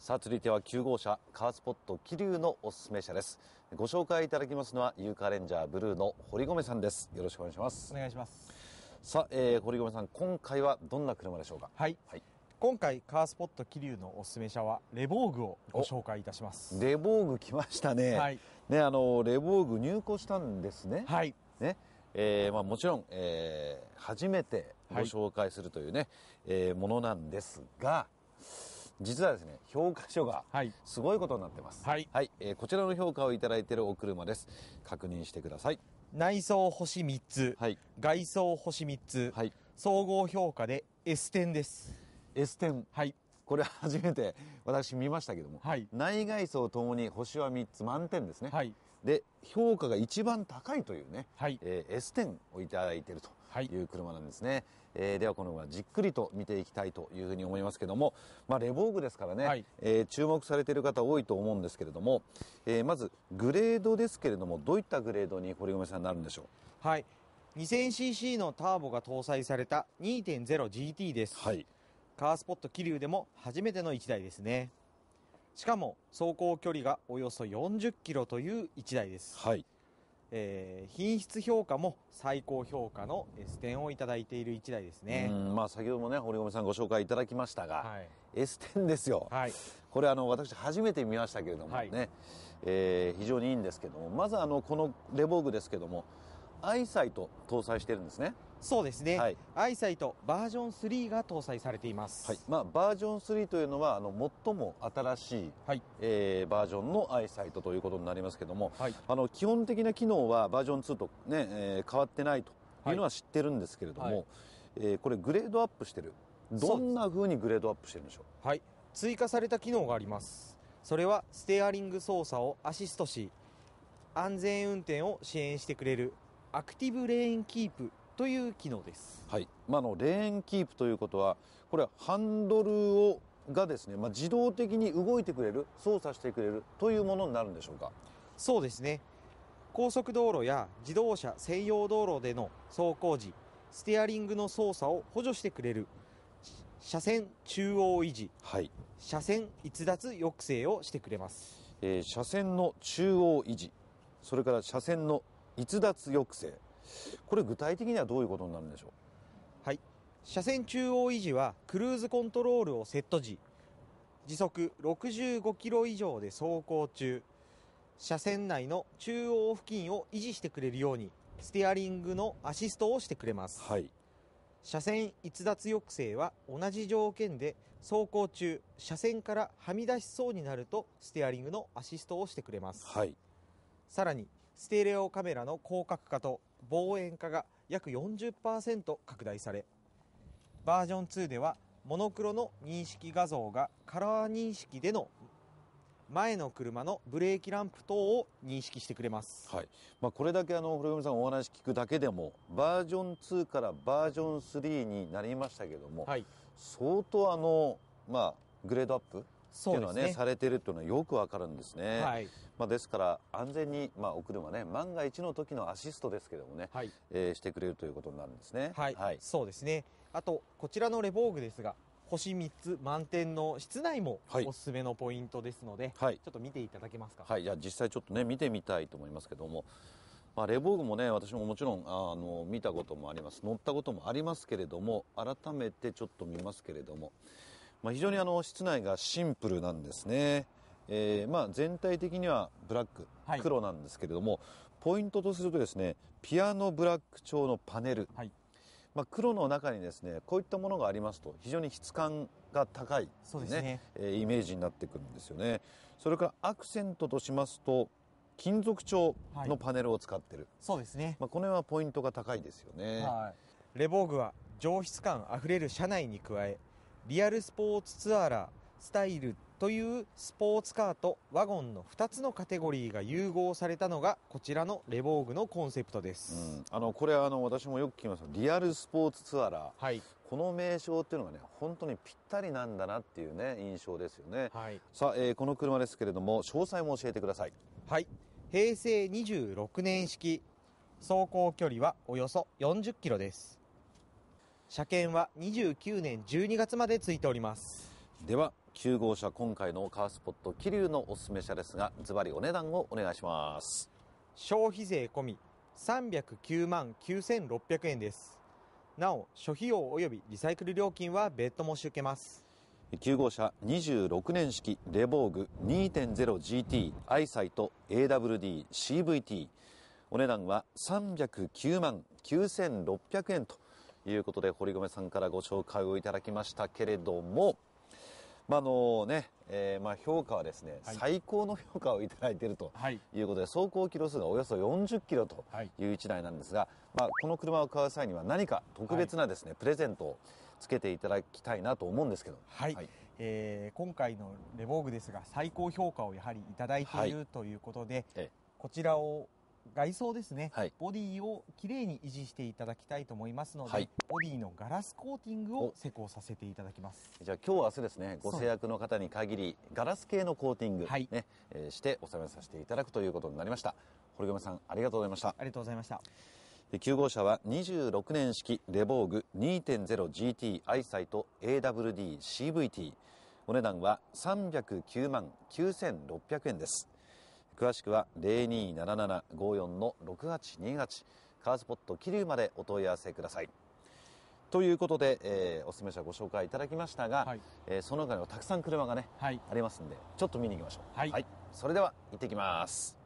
さあ続いては9号車カースポット桐生のおすすめ車ですご紹介いただきますのはユーカレンジャーブルーの堀米さんですよろしくお願いしますお願いしますさあ、えー、堀米さん今回はどんな車でしょうかはい、はい、今回カースポット桐生のおすすめ車はレボーグをご紹介いたしますレボーグ来ましたね、はい、ねあのレボーグ入庫したんですねはいねえーまあ、もちろん、えー、初めてご紹介するというね、はい、えー、ものなんですが、実はですね評価書がすごいことになってますはい、はい、えー、こちらの評価を頂いてるお車です確認してください内装星3つ、はい、外装星3つ、はい、総合評価で S 1 0です S 1 0はいこれは初めて私見ましたけども、はい、内外装ともに星は3つ満点ですね、はい、で評価が一番高いというね、はい、えー、S10 をいただいているという車なんですね、はい、えー、ではこの馬じっくりと見ていきたいというふうに思いますけども、まあ、レボーグですからね、はい、えー、注目されている方多いと思うんですけれども、えまずグレードですけれどもどういったグレードに堀米さんなるんでしょうはい 2000cc のターボが搭載された 2.0GT です、はい、カースポット桐生でも初めての1台ですねしかも走行距離がおよそ40キロという1台です、はいえー、品質評価も最高評価の S 1 0を頂いている1台ですねまあ、先ほどもね堀米さんご紹介いただきましたが、はい、S ですよ、はい、これあの私初めて見ましたけれどもね、はい、えー、非常にいいんですけどもまずあのこのレボーグですけどもアイサイト搭載してるんですねそうですね、はい、アイサイトバージョン3が搭載されています、はいまあ、バージョン3というのはあの最も新しい、はいえー、バージョンのアイサイトということになりますけども、はい、あの基本的な機能はバージョン2とね、えー、変わってないというのは知ってるんですけれども、はい、えー、これグレードアップしてるどんなふうにグレードアップしてるんでしょうはい追加された機能がありますそれはステアリング操作をアシストし安全運転を支援してくれるアクティブレーンキープという機能です、はいまあの、レーンキープということはこれはハンドルをがですね、まあ、自動的に動いてくれる操作してくれるというものになるんでしょうかそうですね高速道路や自動車専用道路での走行時ステアリングの操作を補助してくれる車線中央維持、はい、車線逸脱抑制をしてくれます、えー、車線の中央維持それから車線の逸脱抑制これ具体的にはどういうことになるんでしょうはい車線中央維持はクルーズコントロールをセット時時速65キロ以上で走行中車線内の中央付近を維持してくれるようにステアリングのアシストをしてくれます、はい、車線逸脱抑制は同じ条件で走行中車線からはみ出しそうになるとステアリングのアシストをしてくれます、はい、さらにステレオカメラの広角化と望遠化が約40%拡大されバージョン2ではモノクロの認識画像がカラー認識での前の車のブレーキランプ等を認識してくれます、はいまあ、これだけあの古山さんお話聞くだけでもバージョン2からバージョン3になりましたけども、はい、相当あの、まあ、グレードアップっていうのはね、ね、されてるっていうのはよくわかるんですね、はい、まあ、ですから安全に、まあ、お車ね万が一の時のアシストですけどもね、はい、えー、してくれるということになるんですね、はい、はい、そうですねあとこちらのレボーグですが星3つ満点の室内もおすすめのポイントですので、はい、ちょっと見ていただけますかはいじゃあ実際ちょっとね見てみたいと思いますけどもまあ、レボーグもね私ももちろんあの見たこともあります乗ったこともありますけれども改めてちょっと見ますけれども、まあ、非常にあの室内がシンプルなんですね。えーまあ、全体的にはブラック、はい、黒なんですけれどもポイントとするとですねピアノブラック調のパネル、はい、まあ、黒の中にですねこういったものがありますと非常に質感が高い、ね、そうですねえー、イメージになってくるんですよねそれからアクセントとしますと金属調のパネルを使ってる、はい、そうですね、まあ、この辺はポイントが高いですよね、レボーグは上質感あふれる車内に加えリアルスポーツツアーラースタイルというスポーツカーとワゴンの2つのカテゴリーが融合されたのがこちらのレボーグのコンセプトです、うん、あのこれはあの私もよく聞きますリアルスポーツツアラー、はい、この名称っていうのがね本当にぴったりなんだなっていうね印象ですよね、はい、さあ、えー、この車ですけれども詳細も教えてくださいはい平成26年式走行距離はおよそ40キロです車検は29年12月までついておりますでは9号車今回のカースポット桐生のおすすめ車ですがズバリお値段をお願いします消費税込み309万9600円ですなお諸費用及びリサイクル料金は別途申し受けます9号車26年式レボーグ 2.0GT アイサイト AWD CVT お値段は309万9600円ということで、堀米さんからご紹介をいただきましたけれども、まあのねえーまあ、評価はですね、はい、最高の評価をいただいているということで、はい、走行キロ数がおよそ40キロという1台なんですが、まあ、この車を買う際には何か特別なですね、はい、プレゼントをつけていただきたいなと思うんですけど、はいはい、えー、今回のレボーグですが最高評価をやはりいただいているということで、こちらを外装ですね、はい、ボディをきれいに維持していただきたいと思いますので、はい、ボディのガラスコーティングを施工させていただきますじゃあ今日明日ですねご制約の方に限りガラス系のコーティングね、はいえー、して納めさせていただくということになりました堀米さんありがとうございましたありがとうございました9号車は26年式レボーグ 2.0GT アイサイト AWDCVT お値段は309万9600円です詳しくは0277-54-6828カーズポット桐生までお問い合わせくださいということで、えー、おすすめ車ご紹介いただきましたが、はい、えー、その他にもたくさん車がね、はい、ありますんでちょっと見に行きましょう、はい、はい、それでは行ってきます